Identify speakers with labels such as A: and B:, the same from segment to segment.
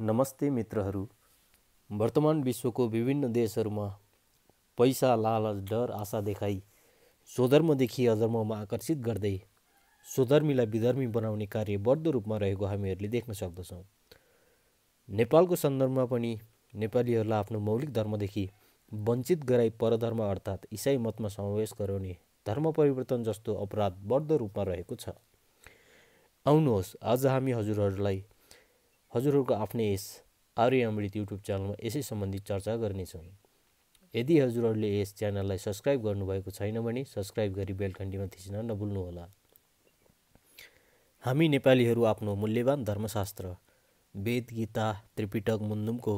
A: नमस्ते मित्रहरू वर्तमान विश्वको विभिन्न देशहरूमा पैसा लालच डर आशा देखाई स्वधर्मदेखि अधर्ममा आकर्षित गर्दै स्वधर्मीलाई विधर्मी बनाउने कार्य बढ्दो रूपमा रहेको हामीहरूले देख्न सक्दछौँ नेपालको सन्दर्भमा पनि नेपालीहरूलाई आफ्नो मौलिक धर्मदेखि वञ्चित गराई परधर्म अर्थात् इसाई मतमा समावेश गराउने धर्म परिवर्तन जस्तो अपराध बढ्दो रूपमा रहेको छ आउनुहोस् आज हामी हजुरहरूलाई हजुरहरूको आफ्नै यस आर्य अमृत युट्युब च्यानलमा यसै सम्बन्धी चर्चा गर्नेछौँ यदि हजुरहरूले यस च्यानललाई सब्सक्राइब गर्नुभएको छैन भने सब्सक्राइब गरी बेलकन्डीमा थिच्न नभुल्नुहोला हामी नेपालीहरू आफ्नो मूल्यवान धर्मशास्त्र वेद गीता त्रिपिटक मुन्दुमको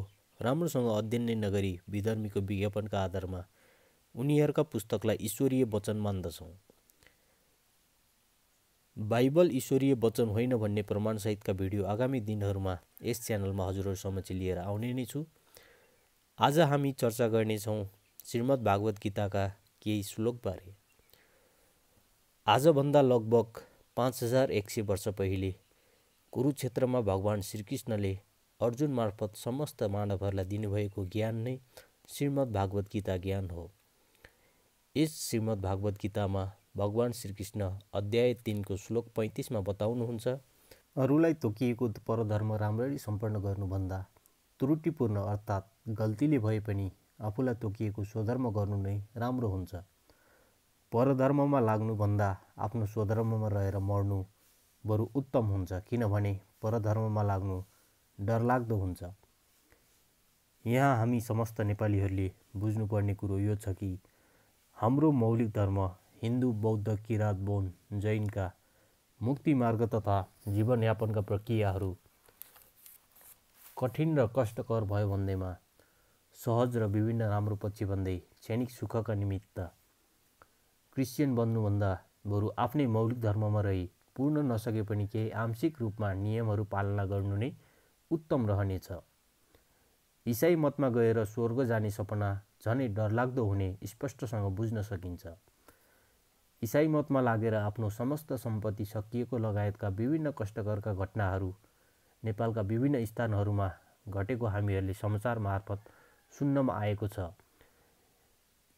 A: राम्रोसँग अध्ययन नै नगरी विधर्मीको विज्ञापनका आधारमा उनीहरूका पुस्तकलाई ईश्वरीय वचन मान्दछौँ बाइबल ईश्वरीय वचन होइन भन्ने प्रमाणसहितका भिडियो आगामी दिनहरूमा यस च्यानलमा समक्ष लिएर आउने नै छु आज हामी चर्चा गर्नेछौँ श्रीमद् भागवत गीताका केही श्लोकबारे आजभन्दा लगभग पाँच हजार एक सय वर्ष पहिले कुरुक्षेत्रमा भगवान् श्रीकृष्णले अर्जुन मार्फत समस्त मानवहरूलाई दिनुभएको ज्ञान नै श्रीमद् भागवत गीता ज्ञान हो यस श्रीमद् भागवत गीतामा भगवान् श्रीकृष्ण अध्याय तिनको श्लोक पैँतिसमा बताउनुहुन्छ अरूलाई तोकिएको परधर्म राम्ररी सम्पन्न गर्नुभन्दा त्रुटिपूर्ण अर्थात् गल्तीले भए पनि आफूलाई तोकिएको स्वधर्म गर्नु नै राम्रो हुन्छ परधर्ममा लाग्नुभन्दा आफ्नो स्वधर्ममा रहेर मर्नु बरु उत्तम हुन्छ किनभने परधर्ममा लाग्नु डरलाग्दो हुन्छ यहाँ हामी समस्त नेपालीहरूले बुझ्नुपर्ने कुरो यो छ कि हाम्रो मौलिक धर्म हिन्दू बौद्ध किराँत बोन जैनका मुक्ति मार्ग तथा जीवनयापनका प्रक्रियाहरू कठिन र कष्टकर भयो भन्दैमा सहज र विभिन्न राम्रो पक्ष भन्दै क्षणिक सुखका निमित्त क्रिस्चियन बन्नुभन्दा बरु आफ्नै मौलिक धर्ममा रही पूर्ण नसके पनि केही आंशिक रूपमा नियमहरू पालना गर्नु नै उत्तम रहनेछ इसाई मतमा गएर स्वर्ग जाने सपना झनै डरलाग्दो हुने स्पष्टसँग बुझ्न सकिन्छ इसाई मतमा लागेर आफ्नो समस्त सम्पत्ति सकिएको लगायतका विभिन्न कष्टकरका घटनाहरू नेपालका विभिन्न स्थानहरूमा घटेको हामीहरूले समाचार मार्फत सुन्नमा आएको छ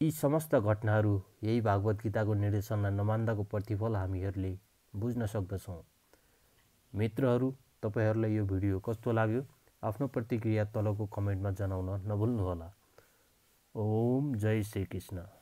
A: यी समस्त घटनाहरू यही भागवत गीताको निर्देशनलाई नमान्दाको प्रतिफल हामीहरूले बुझ्न सक्दछौँ मित्रहरू तपाईँहरूलाई यो भिडियो कस्तो लाग्यो आफ्नो प्रतिक्रिया तलको कमेन्टमा जनाउन नभुल्नुहोला ओम जय श्री कृष्ण